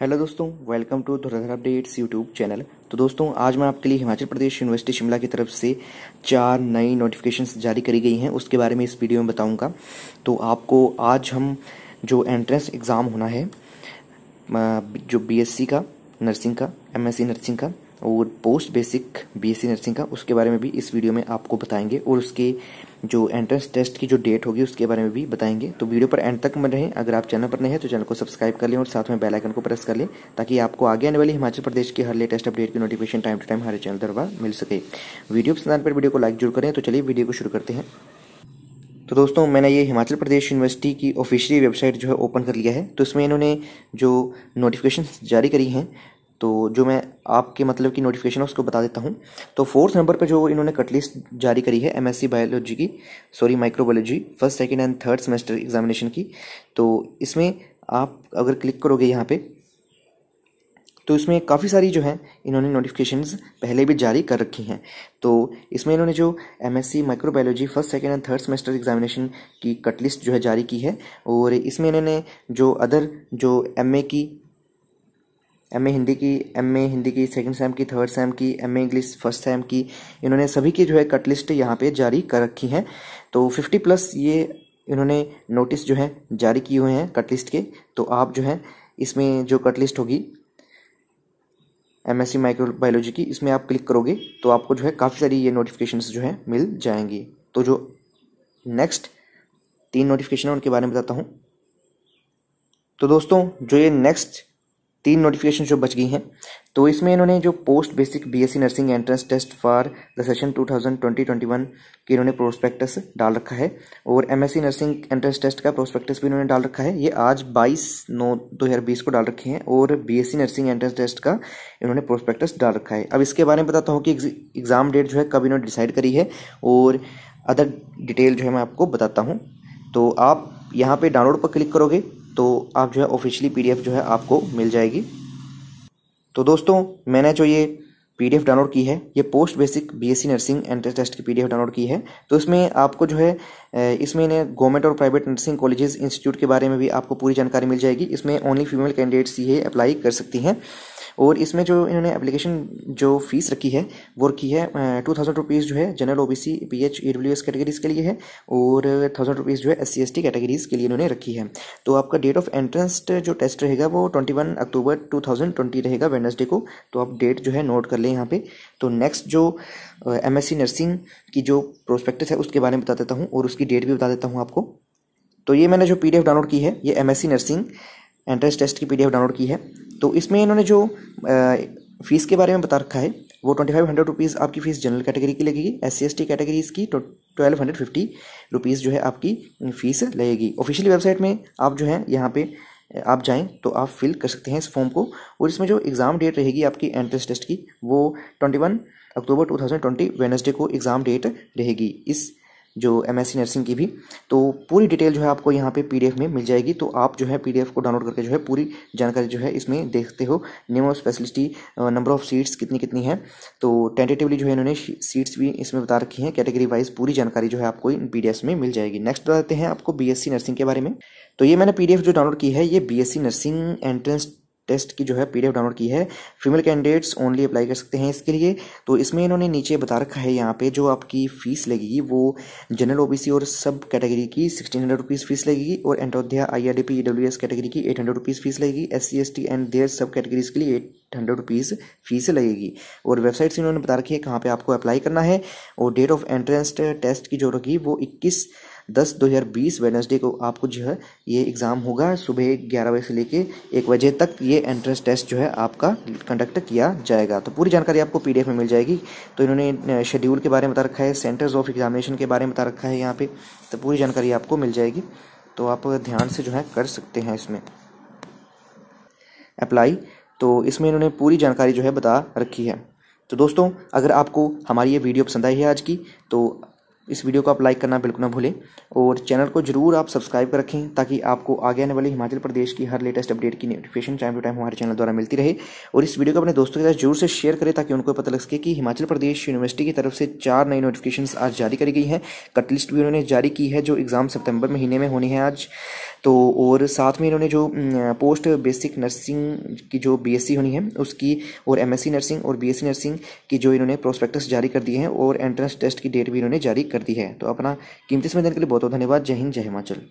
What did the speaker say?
hello दोस्तों welcome to Dhurdhar updates YouTube channel तो दोस्तों आज मैं आपके लिए हिमाचल प्रदेश यूनिवर्सिटी शिमला की तरफ से चार नई नोटिफिकेशंस जारी करी गई हैं उसके बारे में इस वीडियो में बताऊंगा तो आपको आज हम जो एंट्रेंस एग्ज़ाम होना है जो बीएससी का नर्सिंग का एमएससी नर्सिंग का और पोस्ट बेसिक बीएससी नर्सिंग का उसके बारे में भी इस वीडियो में आपको बताएंगे और उसके जो एंट्रेंस टेस्ट की जो डेट होगी उसके बारे में भी बताएंगे तो वीडियो पर एंड तक बन रहे अगर आप चैनल पर नए हैं तो चैनल को सब्सक्राइब कर लें और साथ में बेल आइकन को प्रेस कर लें ताकि आपको आगे आने वाली हिमाचल प्रदेश के हर लेटेस्ट अपडेट की नोटिफिकेशन टाइम टू टाइम हमारे चैनल द्वारा मिल सके वीडियो पसंद आने पर वीडियो को लाइक जरूर करें तो चलिए वीडियो को शुरू करते हैं तो दोस्तों मैंने ये हिमाचल प्रदेश यूनिवर्सिटी की ऑफिशियल वेबसाइट जो है ओपन कर लिया है तो इसमें इन्होंने जो नोटिफिकेशन जारी करी हैं तो जो मैं आपके मतलब की नोटिफिकेशन है उसको बता देता हूँ तो फोर्थ नंबर पर जो इन्होंने कट लिस्ट जारी करी है एमएससी बायोलॉजी की sorry microbiology first second and third semester examination की तो इसमें आप अगर क्लिक करोगे यहाँ पर तो इसमें काफ़ी सारी जो हैं इन्होंने नोटिफिकेशन पहले भी जारी कर रखी हैं तो इसमें इन्होंने जो M S C microbiology first second and third semester examination की कट लिस्ट जो है जारी की है और इसमें इन्होंने जो अदर जो एम ए की एम ए हिंदी की एम ए हिंदी की सेकंड सेम की थर्ड सेम की M A English first sem की इन्होंने सभी की जो है कट लिस्ट यहाँ पे जारी कर रखी है तो फिफ्टी प्लस ये इन्होंने नोटिस जो है जारी किए हुए हैं कट लिस्ट के तो आप जो है इसमें जो कट लिस्ट होगी एम एस माइक्रोबायोलॉजी की इसमें आप क्लिक करोगे तो आपको जो है काफ़ी सारी ये नोटिफिकेशन जो है मिल जाएंगी तो जो नेक्स्ट तीन नोटिफिकेशन है उनके बारे में बताता हूँ तो दोस्तों जो ये नेक्स्ट तीन नोटिफिकेशन जो बच गई हैं तो इसमें इन्होंने जो post basic BSc nursing entrance test for the session 2020-21 की इन्होंने प्रोस्पेक्टस डाल रखा है और एमएससी नर्सिंग एंट्रेंस टेस्ट का प्रोस्पेक्टस भी इन्होंने डाल रखा है ये आज 22 नौ 2020 को डाल रखे हैं और बीएससी नर्सिंग एंट्रेंस टेस्ट का इन्होंने प्रोस्पेक्टस डाल रखा है अब इसके बारे में बताता हूँ कि एग्ज़ाम डेट जो है कब इन्होंने डिसाइड करी है और अदर डिटेल जो है मैं आपको बताता हूँ तो आप यहाँ पर डाउनलोड पर क्लिक करोगे तो आप जो है ऑफिशियली पी जो है आपको मिल जाएगी तो दोस्तों मैंने जो ये पीडीएफ डाउनलोड की है ये post basic BSc nursing entrance test की पी डाउनलोड की है तो इसमें आपको जो है इसमें इन्हें गवर्नमेंट और प्राइवेट नर्सिंग कॉलेजेस इंस्टीट्यूट के बारे में भी आपको पूरी जानकारी मिल जाएगी इसमें ओनली फीमेल कैंडिडेट्स ये अप्लाई कर सकती हैं और इसमें जो इन्होंने एप्लीकेशन जो फीस रखी है वो रखी है टू थाउजेंड रुपीज़ जो है general O B C P H E W S categories के लिए है और थाउजेंड रुपीज़ जो है S C S T categories के लिए इन्होंने रखी है तो आपका डेट ऑफ एंट्रेंस जो टेस्ट रहेगा वो twenty one October two thousand twenty रहेगा वेनसडे को तो आप डेट जो है नोट कर लें यहाँ पर तो नेक्स्ट जो एम एस सी नर्सिंग की जो प्रोस्पेक्टिस है उसके बारे में बता देता हूँ और उस उसकी डेट भी बता देता हूँ आपको तो ये मैंने जो पी डाउनलोड की है ये एम नर्सिंग एंट्रेंस टेस्ट की पी डाउनलोड की है तो इसमें इन्होंने जो फ़ीस के बारे में बता रखा है वो ट्वेंटी फाइव हंड्रेड रुपीज़ आपकी फ़ीस जनरल कैटेगरी की लगेगी S C S T categories की ट्वेल्व हंड्रेड फिफ्टी रुपीज़ जो है आपकी फ़ीस लगेगी ऑफिशियली वेबसाइट में आप जो है यहाँ पे आप जाएं तो आप फिल कर सकते हैं इस फॉर्म को और इसमें जो एग्ज़ाम डेट रहेगी आपकी एंट्रेंस टेस्ट की वो twenty one October two thousand twenty Wednesday को एग्ज़ाम डेट रहेगी इस जो एम नर्सिंग की भी तो पूरी डिटेल जो है आपको यहाँ पे पी में मिल जाएगी तो आप जो है पी को डाउनलोड करके जो है पूरी जानकारी जो है इसमें देखते हो name of speciality number of seats कितनी कितनी है तो टेंटेटिवली जो है इन्होंने सीट्स भी इसमें बता रखी हैं कैटेगरी वाइज पूरी जानकारी जो है आपको इन पी में मिल जाएगी नेक्स्ट बताते हैं आपको बी नर्सिंग के बारे में तो ये मैंने पी जो डाउनलोड की है ये बी नर्सिंग एंट्रेंस टेस्ट की जो है पीडीएफ डाउनलोड की है फीमेल कैंडिडेट्स ओनली अप्लाई कर सकते हैं इसके लिए तो इसमें इन्होंने नीचे बता रखा है यहाँ पे जो आपकी फ़ीस लगेगी वो जनरल ओबीसी और सब कैटेगरी की सिक्सटीन हंड्रेड रुपीज़ फीस लगेगी और Antyodaya I R D P S category की एट हंड्रेड रुपीज़ फीस लगेगी S C S T and their sub categories के लिए एट हंड्रेड रुपीज़ फीस लगेगी और वेबसाइट से इन्होंने बता रखी है कहाँ पर आपको अप्लाई करना है और डेट ऑफ एंट्रेंस टेस्ट की जो रखी वो इक्कीस दस दो हज़ार बीस वेनसडे को आपको जो है ये एग्ज़ाम होगा सुबह ग्यारह बजे से लेके एक बजे तक ये एंट्रेंस टेस्ट जो है आपका कंडक्ट किया जाएगा तो पूरी जानकारी आपको पी में मिल जाएगी तो इन्होंने शेड्यूल के बारे में बता रखा है सेंटर्स ऑफ एग्जामिनेशन के बारे में बता रखा है यहाँ पर तो पूरी जानकारी आपको मिल जाएगी तो आप ध्यान से जो है कर सकते हैं इसमें अप्लाई तो इसमें इन्होंने पूरी जानकारी जो है बता रखी है तो दोस्तों अगर आपको हमारी ये वीडियो पसंद आई है आज की तो इस वीडियो को आप लाइक करना बिल्कुल ना भूलें और चैनल को जरूर आप सब्सक्राइब कर रखें ताकि आपको आगे आने वाले हिमाचल प्रदेश की हर लेटेस्ट अपडेट की नोटिफिकेशन टाइम टू टाइम हमारे चैनल द्वारा मिलती रहे और इस वीडियो को अपने दोस्तों के साथ जरूर से शेयर करें ताकि उनको पता लग सके कि हिमाचल प्रदेश यूनिवर्सिटी की तरफ से चार नई नोटिफिकेशन आज जारी करी गई हैं कट लिस्ट भी उन्होंने जारी की है जो एग्ज़ाम सितंबर महीने में होनी है आज तो और साथ में इन्होंने जो पोस्ट बेसिक नर्सिंग की जो बीएससी होनी है उसकी और एमएससी नर्सिंग और बीएससी नर्सिंग की जो इन्होंने प्रोस्पेक्टस जारी कर दिए हैं और एंट्रेंस टेस्ट की डेट भी इन्होंने जारी कर करती है तो अपना कीमती समय देने के लिए बहुत बहुत धन्यवाद जय हिंद जय हिमाचल